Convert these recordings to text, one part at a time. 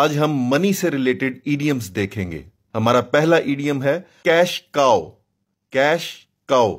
आज हम मनी से रिलेटेड ईडियम्स देखेंगे हमारा पहला ईडियम है कैश काओ कैश काओ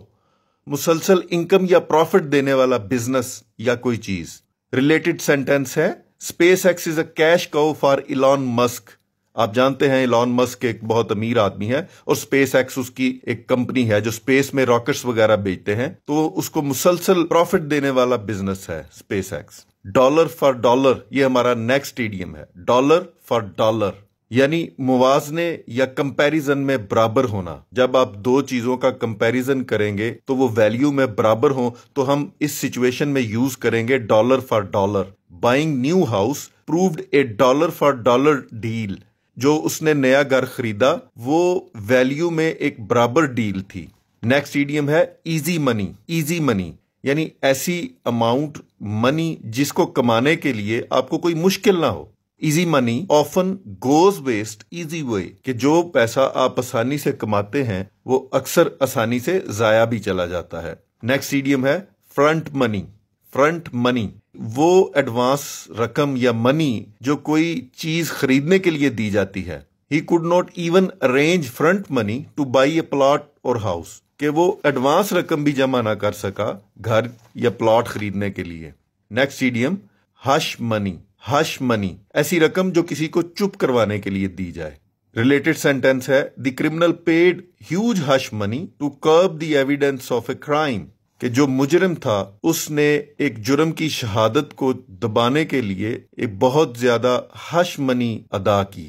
मुसलसल इनकम या प्रॉफिट देने वाला बिजनेस या कोई चीज रिलेटेड सेंटेंस है SpaceX is a cash cow for Elon Musk आप जानते हैं इलॉन मस्क एक बहुत अमीर आदमी है और स्पेस एक्स उसकी एक कंपनी है जो स्पेस में रॉकेट्स वगैरह बेचते हैं तो उसको मुसलसल प्रॉफिट देने वाला बिजनेस है SpaceX dollar for dollar ये हमारा नेक्स्ट स्टेडियम है डॉलर फॉर डॉलर यानी मुवाजने या कंपैरिजन में बराबर होना जब आप दो चीजों का कंपैरिजन करेंगे तो वो वैल्यू में बराबर हो तो हम इस सिचुएशन में यूज करेंगे dollar for dollar buying new house proved a dollar for dollar deal जो उसने नया घर खरीदा वो वैल्यू में एक बराबर डील थी नेक्स्ट ईडियम है इजी मनी इजी मनी यानी ऐसी अमाउंट मनी जिसको कमाने के लिए आपको कोई मुश्किल ना हो easy money often goes waste easy way कि जो पैसा आप आसानी से कमाते हैं वो अक्सर आसानी से जाया भी चला जाता है नेक्स्ट ईडियम है फ्रंट मनी फ्रंट मनी वो एडवांस रकम या मनी जो कोई चीज खरीदने के लिए दी जाती है he could not even arrange front money to buy a plot और हाउस के वो एडवांस रकम भी जमा ना कर सका घर या प्लॉट खरीदने के लिए next idiom hush money hush money ऐसी रकम जो किसी को चुप करवाने के लिए दी जाए रिलेटेड सेंटेंस है the criminal paid huge hush money to curb the evidence of a crime कि जो मुजरम था उसने एक जुर्म की शहादत को दबाने के लिए एक बहुत ज्यादा हश मनी अदा की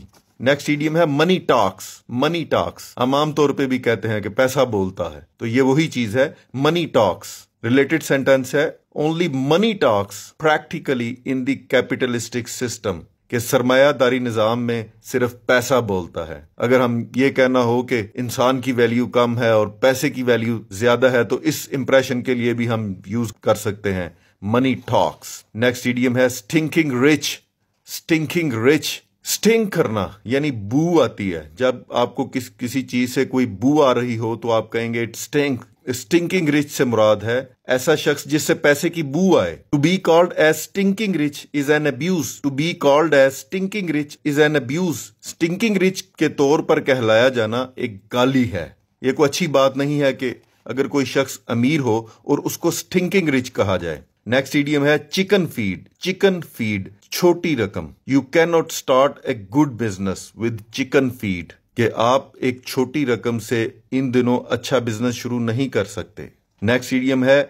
नेक्स्ट ईडियम है मनी टॉक्स मनी टॉक्स हम आमतौर पे भी कहते हैं कि पैसा बोलता है तो ये वही चीज है मनी टॉक्स रिलेटेड सेंटेंस है only money talks practically in capitalistic capitalistic system कि सरमायादारी निज़ाम में सिर्फ पैसा बोलता है अगर हम ये कहना हो कि इंसान की वैल्यू कम है और पैसे की वैल्यू ज़्यादा है तो इस इंप्रेशन के लिए भी हम यूज़ कर सकते हैं मनी टॉक्स नेक्स्ट ईडियम है stinking rich stinking rich stink करना यानी बू आती है जब आपको किस किसी चीज से कोई बू आ रही हो तो आप कहेंगे इट स्टिंग स्टिंकिंग रिच से मुराद है ऐसा शख्स जिससे पैसे की बू आए to be called as stinking rich is an abuse to be called as stinking rich is an abuse stinking rich के तौर पर कहलाया जाना एक गाली है ये कोई अच्छी बात नहीं है कि अगर कोई शख्स अमीर हो और उसको स्टिंकिंग रिच कहा जाए नेक्स्ट ईडियम है चिकन फीड चिकन फीड छोटी रकम you can not start a good business with chicken feed कि आप एक छोटी रकम से इन दिनों अच्छा बिजनेस शुरू नहीं कर सकते नेक्स्ट ईडियम है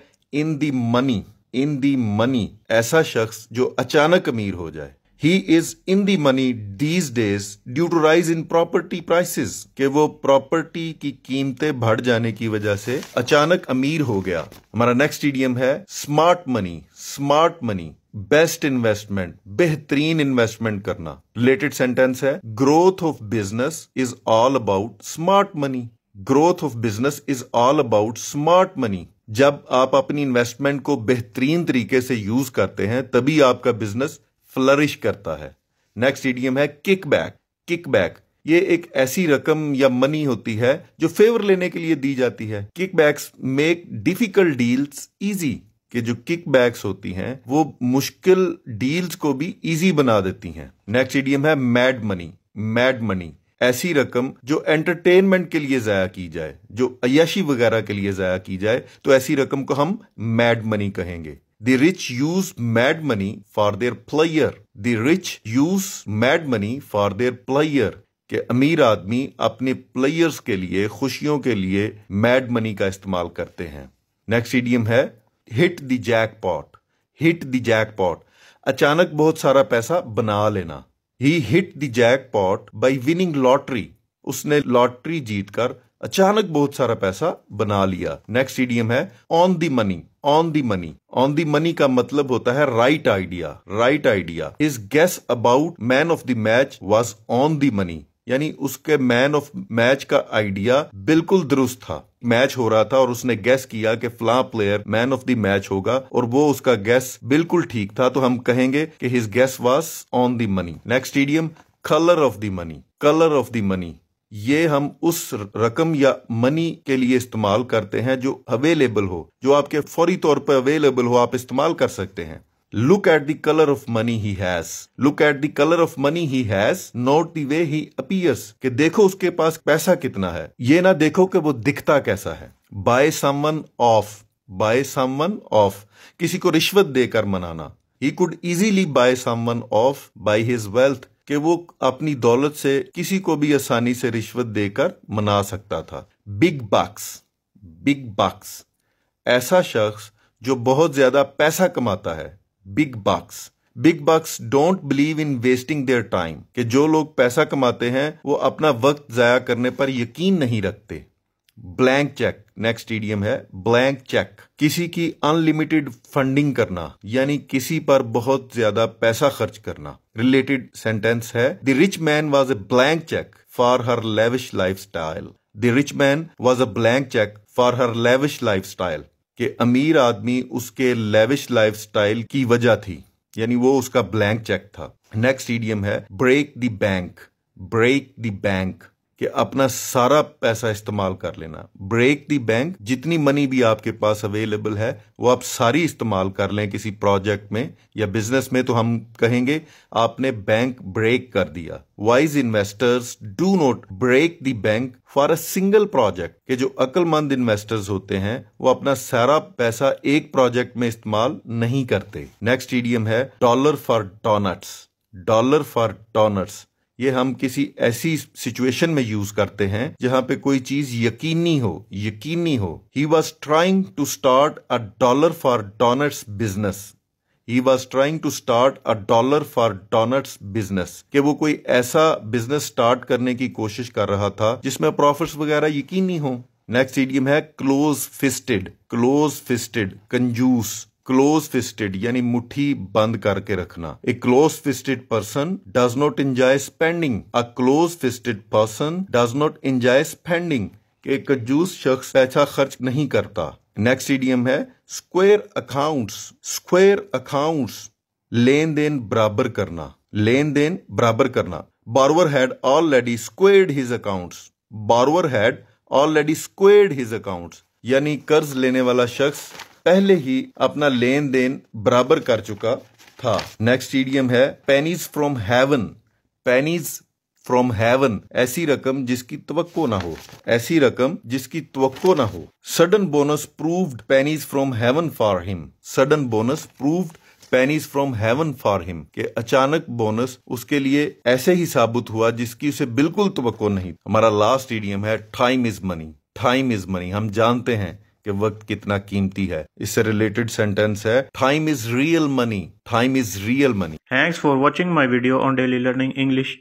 इन the money in the money ऐसा शख्स जो अचानक अमीर हो जाए he is in the money these days due to rise in property prices के वो प्रॉपर्टी की कीमतें बढ़ जाने की वजह से अचानक अमीर हो गया हमारा नेक्स्ट ईडियम है smart money smart money best investment बेहतरीन इन्वेस्टमेंट करना रिलेटेड सेंटेंस है growth of business is all about smart money growth of business is all about smart money जब आप अपनी इन्वेस्टमेंट को बेहतरीन तरीके से यूज करते हैं तभी आपका बिजनेस फ्लरिश करता है नेक्स्ट ईडीएम है किकबैक किकबैक ये एक ऐसी रकम या मनी होती है जो फेवर लेने के लिए दी जाती है kickbacks make difficult deals easy कि जो किकबैक्स होती हैं वो मुश्किल डील्स को भी इजी बना देती हैं नेक्स्ट ईडीएम है मैड मनी मैड मनी ऐसी रकम जो एंटरटेनमेंट के लिए ज़ाया की जाए जो अयाशी वगैरह के लिए ज़ाया की जाए तो ऐसी रकम को हम मैड मनी कहेंगे the rich use mad money for their player the rich use mad money for their player के अमीर आदमी अपने प्लेयर्स के लिए खुशियों के लिए मैड मनी का इस्तेमाल करते हैं नेक्स्ट इडियम है hit the jackpot hit the jackpot अचानक बहुत सारा पैसा बना लेना he hit the pot by winning lottery उसने लॉटरी जीतकर अचानक बहुत सारा पैसा बना लिया नेक्स्ट इडियम है on the money on the money on the money का मतलब होता है right idea right idea is guess about man of the match was on the money यानी उसके मैन ऑफ मैच का आइडिया बिल्कुल दुरुस्त था मैच हो रहा था और उसने गैस किया कि फ्लां player man of the match होगा और वो उसका गैस बिल्कुल ठीक था तो हम कहेंगे कि his guess was on the money next idiom colour of the money colour of the money ये हम उस रकम या मनी के लिए इस्तेमाल करते हैं जो अवेलेबल हो जो आपके फौरी तौर पर अवेलेबल हो आप इस्तेमाल कर सकते हैं look at the colour of money he has look at the colour of money he has not the way he appears कि देखो उसके पास पैसा कितना है ये ना देखो कि वो दिखता कैसा है buy someone off buy someone off किसी को रिश्वत देकर मनाना he could easily buy someone off by his wealth कि वो अपनी दौलत से किसी को भी आसानी से रिश्वत देकर मना सकता था बिग बक्स बिग बक्स ऐसा शख्स जो बहुत ज्यादा पैसा कमाता है big bucks big bucks don't believe in wasting their time कि जो लोग पैसा कमाते हैं वो अपना वक्त जाया करने पर यकीन नहीं रखते ब्लैंक चेक नेक्स्ट ईडियम है ब्लैंक चेक किसी की अनलिमिटेड फंडिंग करना यानी किसी पर बहुत ज्यादा पैसा खर्च करना रिलेटेड सेंटेंस है the rich man was a blank cheque for her lavish lifestyle the rich man was a blank cheque for her lavish lifestyle कि अमीर आदमी उसके लेविश स्टाइल की वजह थी यानी वो उसका ब्लैंक चेक था नेक्स्ट ईडियम है break the bank break the bank कि अपना सारा पैसा इस्तेमाल कर लेना ब्रेक दी बैंक जितनी मनी भी आपके पास अवेलेबल है वो आप सारी इस्तेमाल कर लें किसी प्रोजेक्ट में या बिजनेस में तो हम कहेंगे आपने बैंक ब्रेक कर दिया wise investors do not break the bank for a single project के जो अकलमंद इन्वेस्टर्स होते हैं वो अपना सारा पैसा एक प्रोजेक्ट में इस्तेमाल नहीं करते नेक्स्ट ईडियम है dollar for donuts dollar for donuts ये हम किसी ऐसी सिचुएशन में यूज करते हैं जहां पे कोई चीज यकीनी हो यकीनी हो he was trying to start a dollar for donuts business he was trying to start a dollar for donuts business कि वो कोई ऐसा बिजनेस स्टार्ट करने की कोशिश कर रहा था जिसमें प्रॉफिट्स वगैरह यकीनी हो नेक्स्ट इडियम है क्लोज फिस्टेड क्लोज फिस्टेड कंजूस क्लोज फिस्टेड यानी मुट्ठी बंद करके रखना a close fisted person does not enjoy spending a close fisted person does not enjoy spending एक कजूस शख्स पैसा खर्च नहीं करता नेक्स्ट इडियम है स्क्वेयर अकाउंट्स स्क्वेयर अकाउंट्स लेन देन बराबर करना लेन देन बराबर करना borrower had already squared his accounts borrower had already squared his accounts यानी कर्ज लेने वाला शख्स पहले ही अपना लेन देन बराबर कर चुका था नेक्स्ट ईडियम है pennies from heaven pennies from heaven ऐसी रकम जिसकी तवक्को ना हो ऐसी रकम जिसकी तवक्को ना हो sudden bonus proved pennies from heaven for him sudden bonus proved pennies from heaven for him के अचानक बोनस उसके लिए ऐसे ही साबित हुआ जिसकी उसे बिल्कुल तवक्को नहीं हमारा लास्ट ईडियम है time is money time is money हम जानते हैं कि वक्त कितना कीमती है इससे रिलेटेड सेंटेंस है time is real money time is real money thanks for watching my video on daily learning English